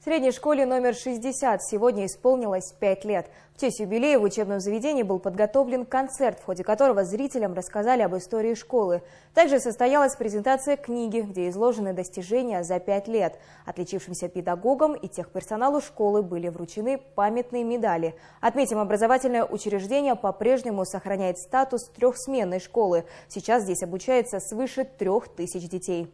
В средней школе номер 60 сегодня исполнилось 5 лет. В честь юбилея в учебном заведении был подготовлен концерт, в ходе которого зрителям рассказали об истории школы. Также состоялась презентация книги, где изложены достижения за 5 лет. Отличившимся педагогам и техперсоналу школы были вручены памятные медали. Отметим, образовательное учреждение по-прежнему сохраняет статус трехсменной школы. Сейчас здесь обучается свыше трех тысяч детей.